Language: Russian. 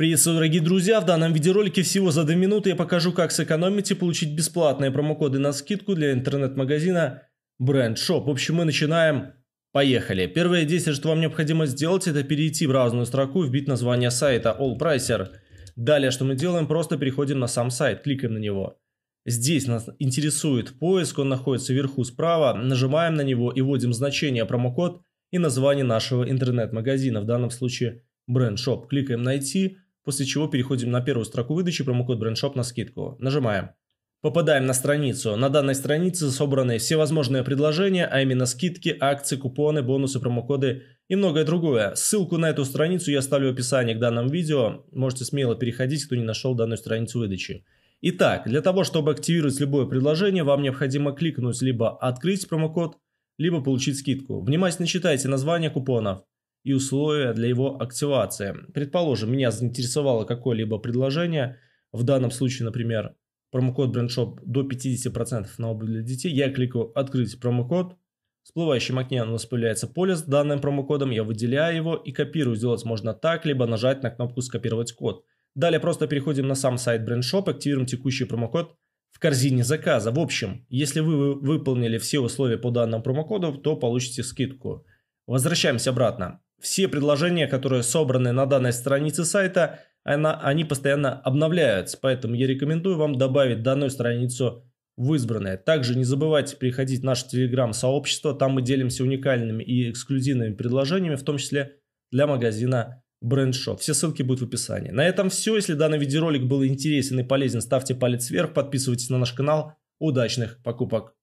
Приветствую, дорогие друзья! В данном видеоролике всего за 2 минуты я покажу, как сэкономить и получить бесплатные промокоды на скидку для интернет-магазина Brand Shop. В общем, мы начинаем. Поехали! Первое действие, что вам необходимо сделать, это перейти в разную строку и вбить название сайта All Далее, что мы делаем, просто переходим на сам сайт, кликаем на него. Здесь нас интересует поиск, он находится вверху справа, нажимаем на него и вводим значение промокод и название нашего интернет-магазина, в данном случае Brand Shop. Кликаем «Найти», после чего переходим на первую строку выдачи промокод BrandShop на скидку. Нажимаем. Попадаем на страницу. На данной странице собраны все возможные предложения, а именно скидки, акции, купоны, бонусы, промокоды и многое другое. Ссылку на эту страницу я оставлю в описании к данному видео. Можете смело переходить, кто не нашел данную страницу выдачи. Итак, для того, чтобы активировать любое предложение, вам необходимо кликнуть либо «Открыть промокод», либо «Получить скидку». Внимательно читайте название купонов и условия для его активации. Предположим, меня заинтересовало какое-либо предложение, в данном случае, например, промокод BrandShop до 50% на обувь для детей, я кликаю «Открыть промокод», в всплывающем окне у нас появляется поле с данным промокодом, я выделяю его и копирую. Сделать можно так, либо нажать на кнопку «Скопировать код». Далее просто переходим на сам сайт BrandShop, активируем текущий промокод в корзине заказа. В общем, если вы выполнили все условия по данному промокоду, то получите скидку. Возвращаемся обратно все предложения, которые собраны на данной странице сайта, она, они постоянно обновляются, поэтому я рекомендую вам добавить данную страницу в избранное. Также не забывайте переходить в наше телеграм-сообщество, там мы делимся уникальными и эксклюзивными предложениями, в том числе для магазина брендшоп. Все ссылки будут в описании. На этом все. Если данный видеоролик был интересен и полезен, ставьте палец вверх, подписывайтесь на наш канал. Удачных покупок!